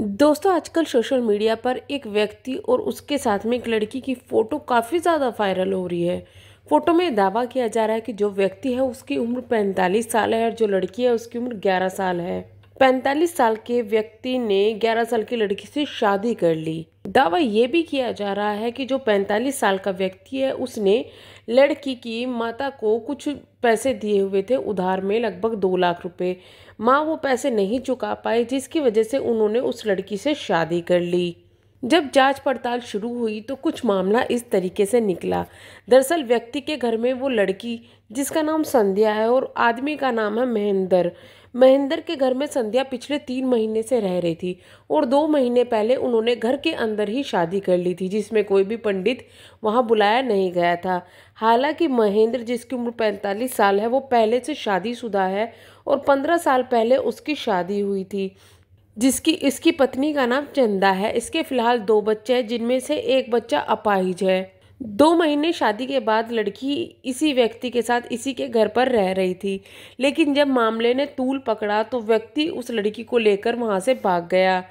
दोस्तों आजकल social media पर एक व्यक्ति और उसके साथ में एक लड़की की फ़ोटो काफ़ी ज़्यादा वायरल हो रही है फ़ोटो में दावा किया जा रहा है कि जो व्यक्ति है उसकी उम्र 45 साल है और जो लड़की है उसकी उम्र 11 साल है 45 साल के व्यक्ति ने 11 साल की लड़की से शादी कर ली दावा ये भी किया जा रहा है कि जो 45 साल का व्यक्ति है उसने लड़की की माता को कुछ पैसे दिए हुए थे उधार में लगभग दो लाख रुपए माँ वो पैसे नहीं चुका पाए जिसकी वजह से उन्होंने उस लड़की से शादी कर ली जब जांच पड़ताल शुरू हुई तो कुछ मामला इस तरीके से निकला दरअसल व्यक्ति के घर में वो लड़की जिसका नाम संध्या है और आदमी का नाम है महेंद्र महेंद्र के घर में संध्या पिछले तीन महीने से रह रही थी और दो महीने पहले उन्होंने घर के अंदर ही शादी कर ली थी जिसमें कोई भी पंडित वहाँ बुलाया नहीं गया था हालांकि महेंद्र जिसकी उम्र 45 साल है वो पहले से शादीशुदा है और 15 साल पहले उसकी शादी हुई थी जिसकी इसकी पत्नी का नाम चंदा है इसके फिलहाल दो बच्चे हैं जिनमें से एक बच्चा अपाहिज है दो महीने शादी के बाद लड़की इसी व्यक्ति के साथ इसी के घर पर रह रही थी लेकिन जब मामले ने तूल पकड़ा तो व्यक्ति उस लड़की को लेकर वहाँ से भाग गया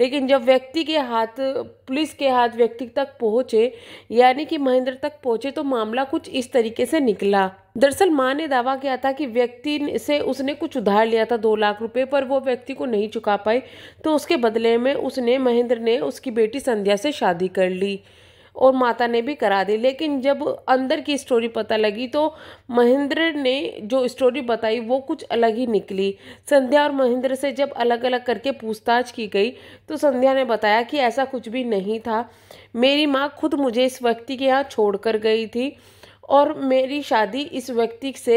लेकिन जब व्यक्ति के हाथ पुलिस के हाथ व्यक्ति तक पहुँचे यानी कि महेंद्र तक पहुँचे तो मामला कुछ इस तरीके से निकला दरअसल माँ ने दावा किया था कि व्यक्ति से उसने कुछ उधार लिया था दो लाख रुपए पर वो व्यक्ति को नहीं चुका पाई तो उसके बदले में उसने महेंद्र ने उसकी बेटी संध्या से शादी कर ली और माता ने भी करा दी लेकिन जब अंदर की स्टोरी पता लगी तो महेंद्र ने जो स्टोरी बताई वो कुछ अलग ही निकली संध्या और महेंद्र से जब अलग अलग करके पूछताछ की गई तो संध्या ने बताया कि ऐसा कुछ भी नहीं था मेरी माँ खुद मुझे इस व्यक्ति के यहाँ छोड़ कर गई थी और मेरी शादी इस व्यक्ति से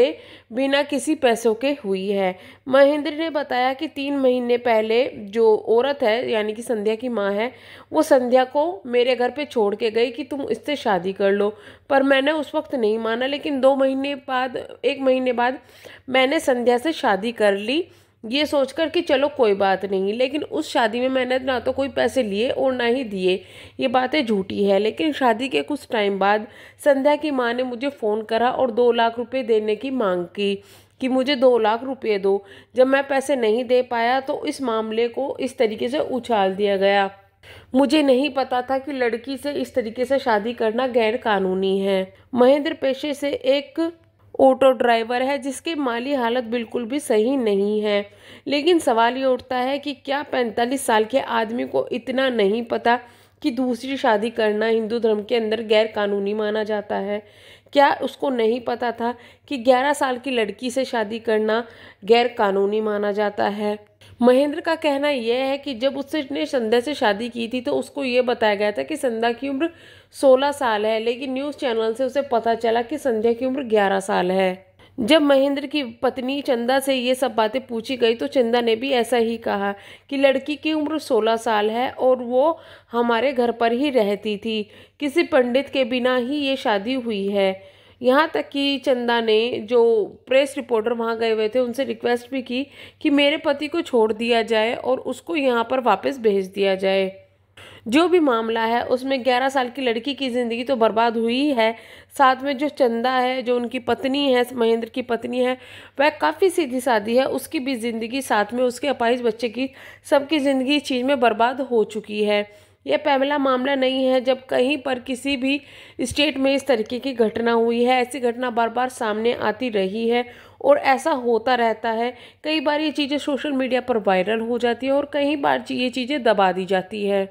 बिना किसी पैसों के हुई है महेंद्र ने बताया कि तीन महीने पहले जो औरत है यानी कि संध्या की माँ है वो संध्या को मेरे घर पे छोड़ के गई कि तुम इससे शादी कर लो पर मैंने उस वक्त नहीं माना लेकिन दो महीने बाद एक महीने बाद मैंने संध्या से शादी कर ली ये सोचकर कि चलो कोई बात नहीं लेकिन उस शादी में मैंने ना तो कोई पैसे लिए और ना ही दिए ये बातें झूठी है लेकिन शादी के कुछ टाइम बाद संध्या की माँ ने मुझे फ़ोन करा और दो लाख रुपए देने की मांग की कि मुझे दो लाख रुपए दो जब मैं पैसे नहीं दे पाया तो इस मामले को इस तरीके से उछाल दिया गया मुझे नहीं पता था कि लड़की से इस तरीके से शादी करना गैर कानूनी है महेंद्र पेशे से एक ऑटो ड्राइवर है जिसकी माली हालत बिल्कुल भी सही नहीं है लेकिन सवाल ये उठता है कि क्या पैंतालीस साल के आदमी को इतना नहीं पता कि दूसरी शादी करना हिंदू धर्म के अंदर गैर कानूनी माना जाता है क्या उसको नहीं पता था कि 11 साल की लड़की से शादी करना गैर कानूनी माना जाता है महेंद्र का कहना यह है कि जब उसने संध्या से शादी की थी तो उसको ये बताया गया था कि संध्या की उम्र 16 साल है लेकिन न्यूज़ चैनल से उसे पता चला कि संध्या की उम्र 11 साल है जब महेंद्र की पत्नी चंदा से ये सब बातें पूछी गई तो चंदा ने भी ऐसा ही कहा कि लड़की की उम्र 16 साल है और वो हमारे घर पर ही रहती थी किसी पंडित के बिना ही ये शादी हुई है यहाँ तक कि चंदा ने जो प्रेस रिपोर्टर वहाँ गए हुए थे उनसे रिक्वेस्ट भी की कि मेरे पति को छोड़ दिया जाए और उसको यहाँ पर वापस भेज दिया जाए जो भी मामला है उसमें 11 साल की लड़की की ज़िंदगी तो बर्बाद हुई है साथ में जो चंदा है जो उनकी पत्नी है महेंद्र की पत्नी है वह काफ़ी सीधी सादी है उसकी भी ज़िंदगी साथ में उसके अपाहिज बच्चे की सबकी ज़िंदगी इस चीज़ में बर्बाद हो चुकी है यह पहला मामला नहीं है जब कहीं पर किसी भी स्टेट में इस तरीके की घटना हुई है ऐसी घटना बार बार सामने आती रही है और ऐसा होता रहता है कई बार ये चीज़ें सोशल मीडिया पर वायरल हो जाती है और कई बार ये चीज़ें दबा दी जाती है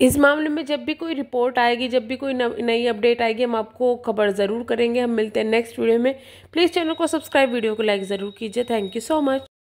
इस मामले में जब भी कोई रिपोर्ट आएगी जब भी कोई नई अपडेट आएगी हम आपको खबर ज़रूर करेंगे हम मिलते हैं नेक्स्ट वीडियो में प्लीज़ चैनल को सब्सक्राइब वीडियो को लाइक ज़रूर कीजिए थैंक यू सो मच